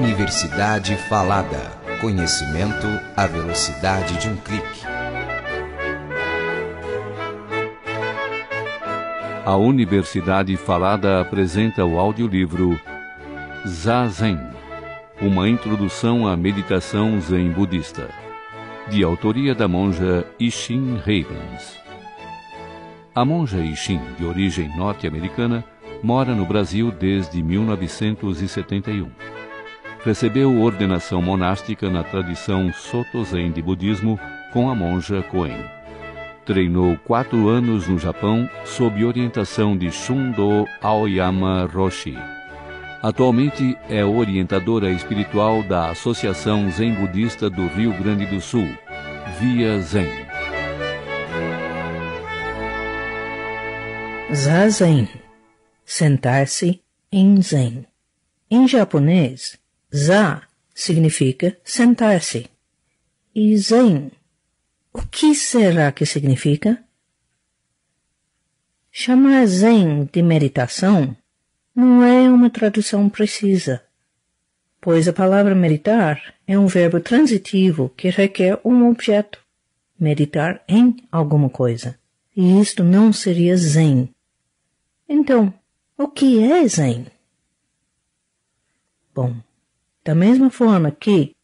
Universidade Falada. Conhecimento à velocidade de um clique. A Universidade Falada apresenta o audiolivro Zazen Uma introdução à meditação zen budista, de autoria da monja Ishin Havens. A monja Ishin, de origem norte-americana, mora no Brasil desde 1971 recebeu ordenação monástica na tradição Soto Zen de budismo com a monja Koen. Treinou quatro anos no Japão sob orientação de Shundo Aoyama Roshi. Atualmente é orientadora espiritual da Associação Zen Budista do Rio Grande do Sul, Via Zen. Zazen Sentar-se em Zen. Em japonês, Za significa sentar-se. E Zen, o que será que significa? Chamar Zen de meditação não é uma tradução precisa, pois a palavra meditar é um verbo transitivo que requer um objeto, meditar em alguma coisa, e isto não seria Zen. Então, o que é Zen? Bom, da mesma forma que,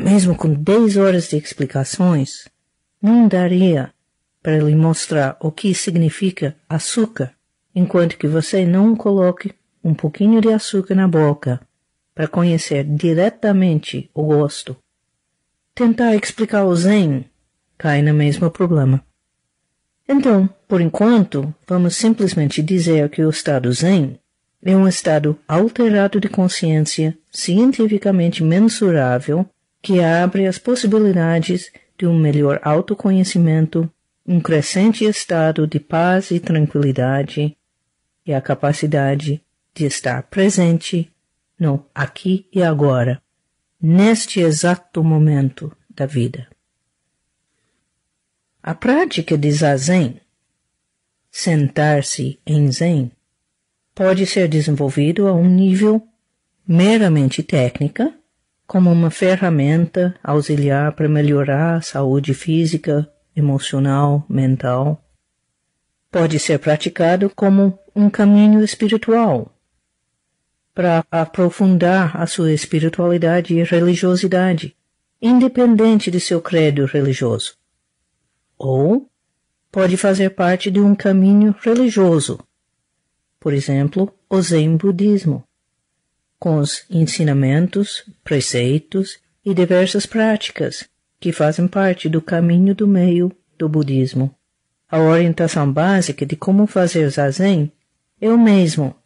mesmo com dez horas de explicações, não daria para lhe mostrar o que significa açúcar, enquanto que você não coloque um pouquinho de açúcar na boca para conhecer diretamente o gosto. Tentar explicar o Zen cai no mesmo problema. Então, por enquanto, vamos simplesmente dizer que o estado Zen é um estado alterado de consciência cientificamente mensurável que abre as possibilidades de um melhor autoconhecimento, um crescente estado de paz e tranquilidade e a capacidade de estar presente no aqui e agora, neste exato momento da vida. A prática de zazen, sentar-se em zen, pode ser desenvolvido a um nível meramente técnica, como uma ferramenta auxiliar para melhorar a saúde física, emocional, mental. Pode ser praticado como um caminho espiritual para aprofundar a sua espiritualidade e religiosidade, independente de seu credo religioso. Ou pode fazer parte de um caminho religioso por exemplo, o Zen Budismo, com os ensinamentos, preceitos e diversas práticas que fazem parte do caminho do meio do budismo. A orientação básica de como fazer o zazen é o mesmo,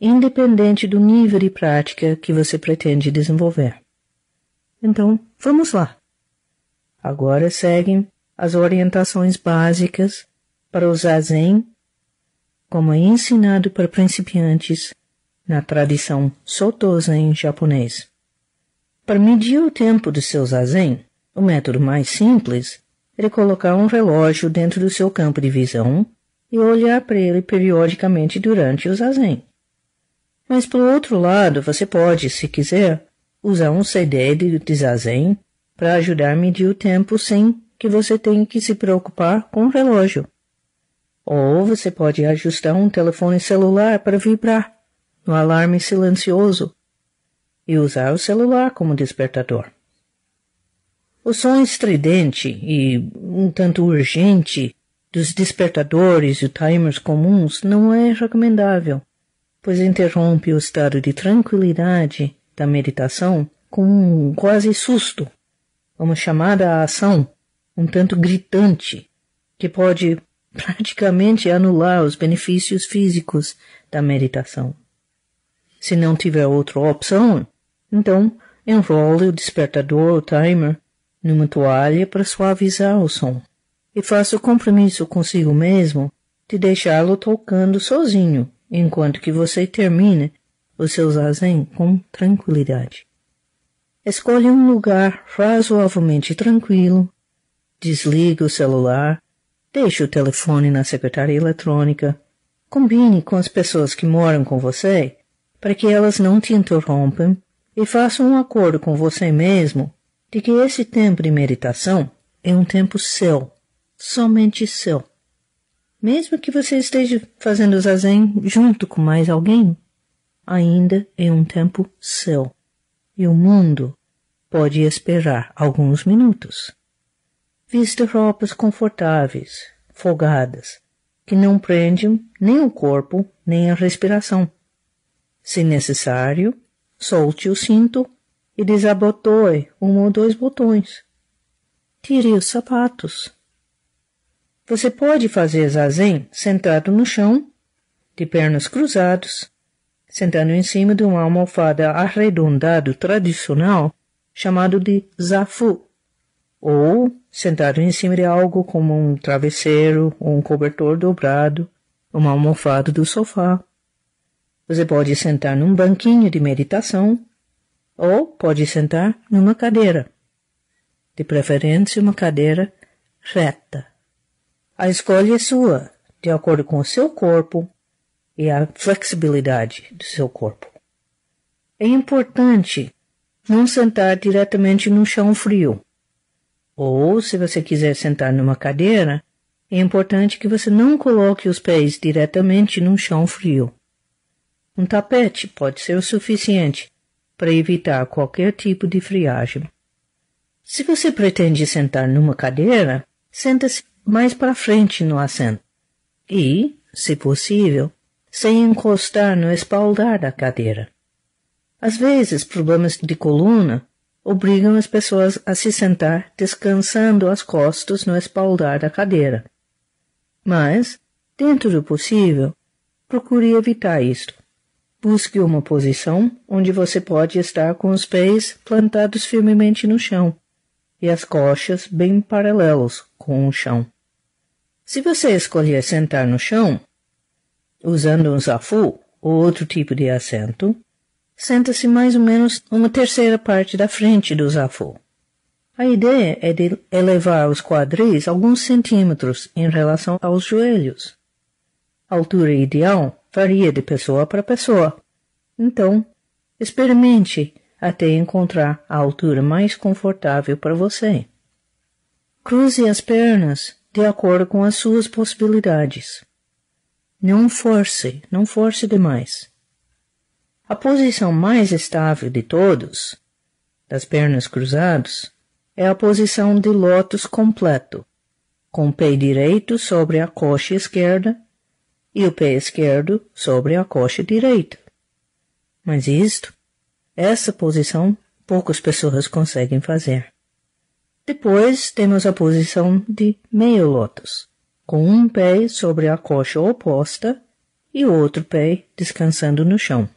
independente do nível de prática que você pretende desenvolver. Então, vamos lá. Agora seguem as orientações básicas para o zazen como é ensinado para principiantes na tradição sotosa em japonês. Para medir o tempo do seu zazen, o método mais simples é colocar um relógio dentro do seu campo de visão e olhar para ele periodicamente durante o zazen. Mas, por outro lado, você pode, se quiser, usar um CD de zazen para ajudar a medir o tempo sem que você tenha que se preocupar com o relógio. Ou você pode ajustar um telefone celular para vibrar no alarme silencioso e usar o celular como despertador. O som estridente e um tanto urgente dos despertadores e timers comuns não é recomendável, pois interrompe o estado de tranquilidade da meditação com um quase susto, uma chamada à ação, um tanto gritante, que pode praticamente anular os benefícios físicos da meditação. Se não tiver outra opção, então enrole o despertador ou timer numa toalha para suavizar o som e faça o compromisso consigo mesmo de deixá-lo tocando sozinho enquanto que você termina o seu zazen com tranquilidade. Escolha um lugar razoavelmente tranquilo, desliga o celular Deixe o telefone na secretária eletrônica. Combine com as pessoas que moram com você para que elas não te interrompam e faça um acordo com você mesmo de que esse tempo de meditação é um tempo seu, somente seu. Mesmo que você esteja fazendo zazen junto com mais alguém, ainda é um tempo seu. E o mundo pode esperar alguns minutos viste roupas confortáveis, folgadas, que não prendem nem o corpo nem a respiração. Se necessário, solte o cinto e desabotoe um ou dois botões. Tire os sapatos. Você pode fazer zazen sentado no chão, de pernas cruzadas, sentado em cima de uma almofada arredondado tradicional chamado de zafu, ou sentado em cima de algo como um travesseiro ou um cobertor dobrado, uma almofada do sofá. Você pode sentar num banquinho de meditação ou pode sentar numa cadeira, de preferência uma cadeira reta. A escolha é sua, de acordo com o seu corpo e a flexibilidade do seu corpo. É importante não sentar diretamente no chão frio ou, se você quiser sentar numa cadeira, é importante que você não coloque os pés diretamente num chão frio. Um tapete pode ser o suficiente para evitar qualquer tipo de friagem. Se você pretende sentar numa cadeira, senta-se mais para frente no assento e, se possível, sem encostar no espaldar da cadeira. Às vezes, problemas de coluna obrigam as pessoas a se sentar descansando as costas no espaldar da cadeira. Mas, dentro do possível, procure evitar isto. Busque uma posição onde você pode estar com os pés plantados firmemente no chão e as coxas bem paralelos com o chão. Se você escolher sentar no chão, usando um zafu ou outro tipo de assento, senta-se mais ou menos uma terceira parte da frente do zafo. A ideia é de elevar os quadris alguns centímetros em relação aos joelhos. A altura ideal varia de pessoa para pessoa. Então, experimente até encontrar a altura mais confortável para você. Cruze as pernas de acordo com as suas possibilidades. Não force, não force demais. A posição mais estável de todos, das pernas cruzadas, é a posição de lótus completo, com o pé direito sobre a coxa esquerda e o pé esquerdo sobre a coxa direita. Mas isto, essa posição, poucas pessoas conseguem fazer. Depois temos a posição de meio lótus, com um pé sobre a coxa oposta e o outro pé descansando no chão.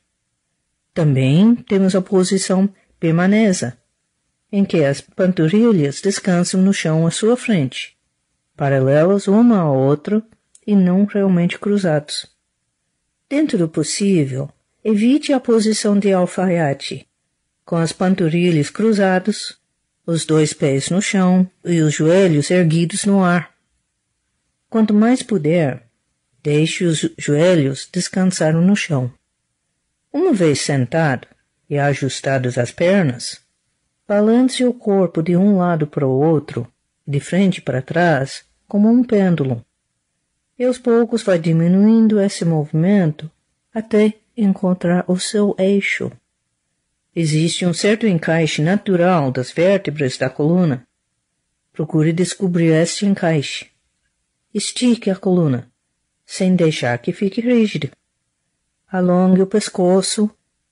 Também temos a posição permanesa, em que as panturrilhas descansam no chão à sua frente, paralelas uma à outra e não realmente cruzados. Dentro do possível, evite a posição de alfaiate, com as panturrilhas cruzadas, os dois pés no chão e os joelhos erguidos no ar. Quanto mais puder, deixe os joelhos descansar no chão. Uma vez sentado e ajustados as pernas, balance o corpo de um lado para o outro, de frente para trás, como um pêndulo. E aos poucos vai diminuindo esse movimento até encontrar o seu eixo. Existe um certo encaixe natural das vértebras da coluna. Procure descobrir este encaixe. Estique a coluna, sem deixar que fique rígida. Alongue o pescoço,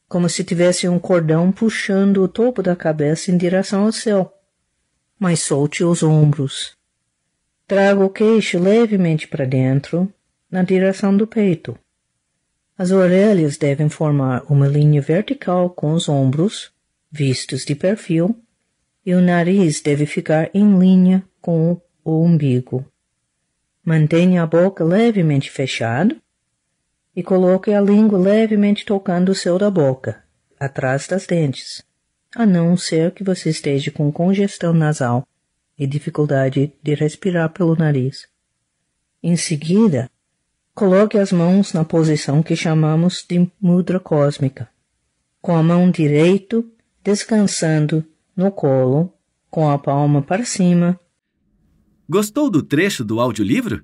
como se tivesse um cordão puxando o topo da cabeça em direção ao céu, mas solte os ombros. Traga o queixo levemente para dentro, na direção do peito. As orelhas devem formar uma linha vertical com os ombros, vistos de perfil, e o nariz deve ficar em linha com o umbigo. Mantenha a boca levemente fechada e coloque a língua levemente tocando o céu da boca, atrás das dentes, a não ser que você esteja com congestão nasal e dificuldade de respirar pelo nariz. Em seguida, coloque as mãos na posição que chamamos de mudra cósmica, com a mão direita descansando no colo, com a palma para cima. Gostou do trecho do audiolivro?